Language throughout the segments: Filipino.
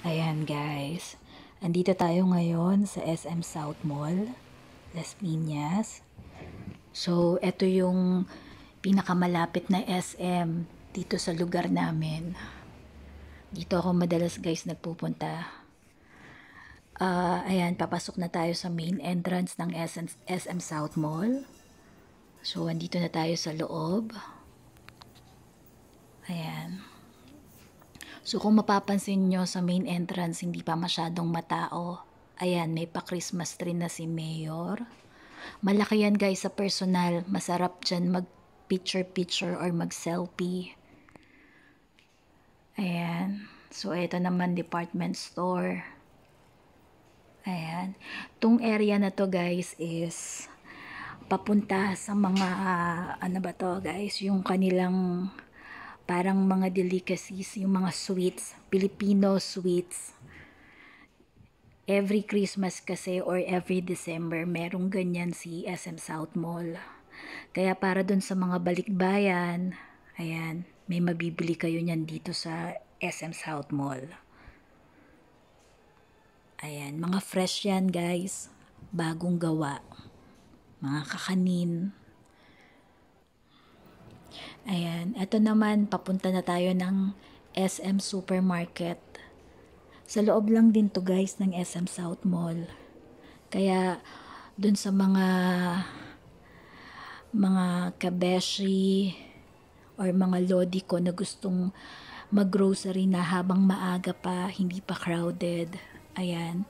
Ayan guys, andito tayo ngayon sa SM South Mall, Las Piñas. So, ito yung pinakamalapit na SM dito sa lugar namin. Dito ako madalas guys nagpupunta. Uh, ayan, papasok na tayo sa main entrance ng SM, SM South Mall. So, andito na tayo sa loob. Ayan. So kung mapapansin nyo sa main entrance, hindi pa masyadong matao. Ayan, may pa-Christmas tree na si Mayor. Malaki yan guys sa personal. Masarap dyan mag-picture-picture or mag-selfie. Ayan. So, ito naman department store. Ayan. Tung area na to guys is papunta sa mga uh, ano ba to guys yung kanilang parang mga delicacies, yung mga sweets, Filipino sweets. Every Christmas kasi or every December, merong ganyan si SM South Mall. Kaya para dun sa mga balikbayan, ayan, may mabibili kayo niyan dito sa SM South Mall. Ayan, mga fresh yan guys. Bagong gawa. Mga kakanin. Ayan, eto naman, papunta na tayo ng SM Supermarket. Sa loob lang din to guys ng SM South Mall. Kaya, dun sa mga mga kabeshi or mga lodi ko na gustong maggrocery na habang maaga pa, hindi pa crowded. Ayan.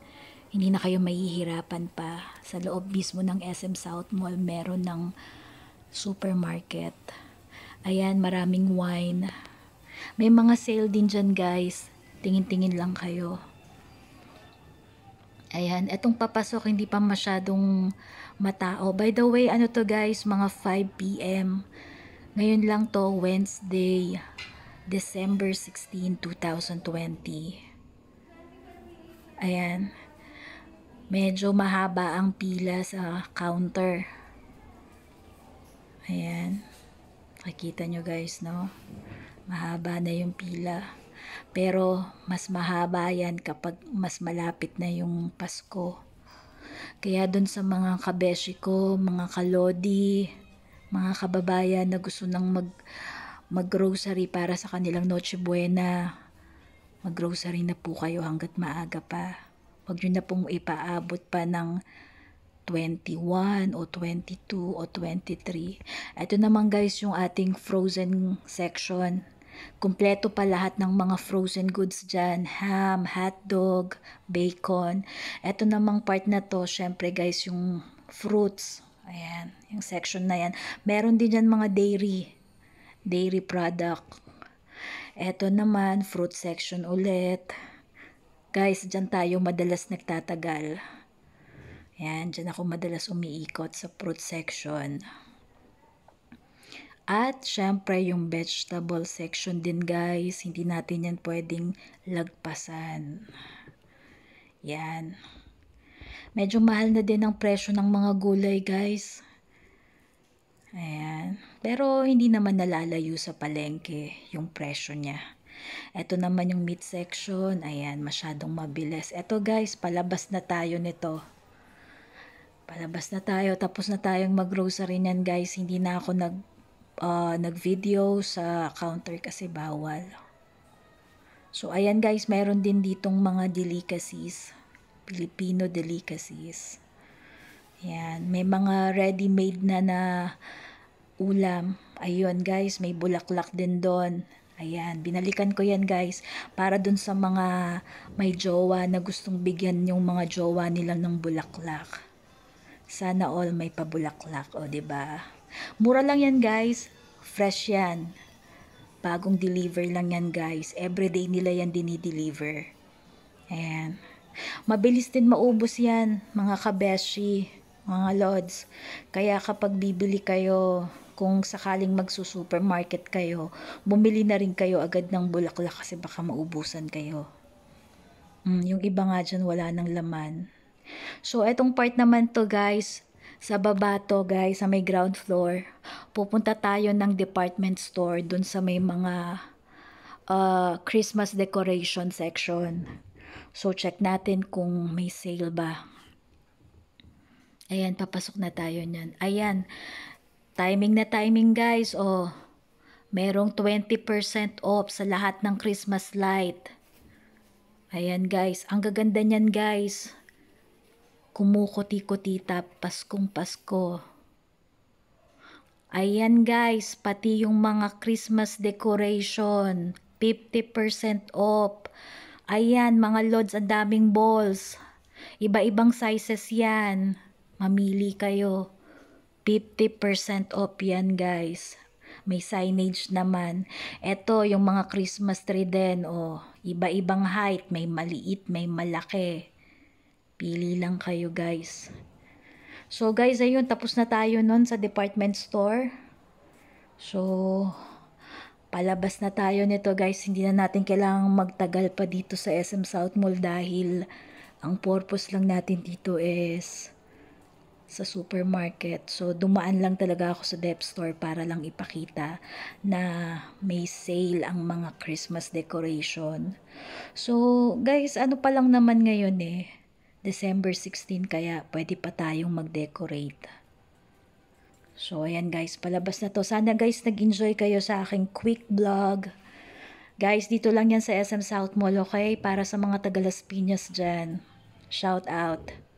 Hindi na kayo mahihirapan pa. Sa loob mismo ng SM South Mall, meron ng supermarket. Ayan, maraming wine. May mga sale din dyan guys. Tingin-tingin lang kayo. Ayan, etong papasok hindi pa masyadong matao. By the way, ano to guys, mga 5pm. Ngayon lang to, Wednesday, December 16, 2020. Ayan, medyo mahaba ang pila sa counter. Ayan. Nakita nyo guys, no? Mahaba na yung pila. Pero mas mahaba yan kapag mas malapit na yung Pasko. Kaya dun sa mga kabeshi ko, mga kalodi, mga kababayan na gusto nang mag maggrocery para sa kanilang Noche Buena, maggrocery na po kayo hanggat maaga pa. Huwag nyo na pong ipaabot pa ng 21 o 22 o 23. Ito naman guys yung ating frozen section. Kumpleto pa lahat ng mga frozen goods dyan. Ham, hotdog, bacon. Ito namang part na to, syempre guys, yung fruits. Ayan, yung section na yan. Meron din dyan mga dairy. Dairy product. Ito naman, fruit section ulit. Guys, dyan tayo madalas nagtatagal. Yan, dyan ako madalas umiikot sa fruit section. At syempre yung vegetable section din guys, hindi natin yan pwedeng lagpasan. Yan. Medyo mahal na din ang presyo ng mga gulay guys. Ayan. Pero hindi naman nalalayo sa palengke yung presyo niya. Ito naman yung meat section. Ayan, masyadong mabilis. Ito guys, palabas na tayo nito palabas na tayo. Tapos na tayong mag-grocery niyan guys. Hindi na ako nag, uh, nag-video sa counter kasi bawal. So ayan guys, meron din ditong mga delicacies. Filipino delicacies. Yan, may mga ready-made na na ulam. Ayun guys, may bulaklak din doon. Ayan, binalikan ko yan guys para dun sa mga may jowa na gustong bigyan yung mga jowa nila ng bulaklak. Sana all may pabulaklak, o oh, ba? Mura lang yan, guys. Fresh yan. Bagong deliver lang yan, guys. Everyday nila yan dinideliver. Ayan. Mabilis din maubos yan, mga kabeshi, mga lods. Kaya kapag bibili kayo, kung sakaling magsusupermarket kayo, bumili na rin kayo agad ng bulaklak kasi baka maubusan kayo. Mm, yung iba nga dyan wala ng laman. So, itong part naman to guys, sa baba to guys, sa may ground floor. Pupunta tayo ng department store dun sa may mga uh, Christmas decoration section. So, check natin kung may sale ba. Ayan, papasok na tayo nyan. Ayan, timing na timing guys. Oh, merong 20% off sa lahat ng Christmas light. Ayan guys, ang gaganda niyan guys kumukuti-kuti Paskong Pasko. Ayan guys, pati yung mga Christmas decoration, 50% off. Ayan, mga lods, ang daming balls. Iba-ibang sizes yan. Mamili kayo. 50% off yan guys. May signage naman. Ito, yung mga Christmas tree din. Oh, iba-ibang height. May maliit, may malaki. Pili lang kayo guys. So guys, ayun, tapos na tayo nun sa department store. So, palabas na tayo nito guys. Hindi na natin kailangang magtagal pa dito sa SM South Mall dahil ang purpose lang natin dito is sa supermarket. So, dumaan lang talaga ako sa dep store para lang ipakita na may sale ang mga Christmas decoration. So, guys, ano pa lang naman ngayon eh December 16 kaya pwede pa tayong mag-decorate. So ayan guys, palabas na to. Sana guys nag-enjoy kayo sa aking quick vlog. Guys, dito lang yan sa SM South Mall, okay? Para sa mga taga Las Piñas dyan. Shout out.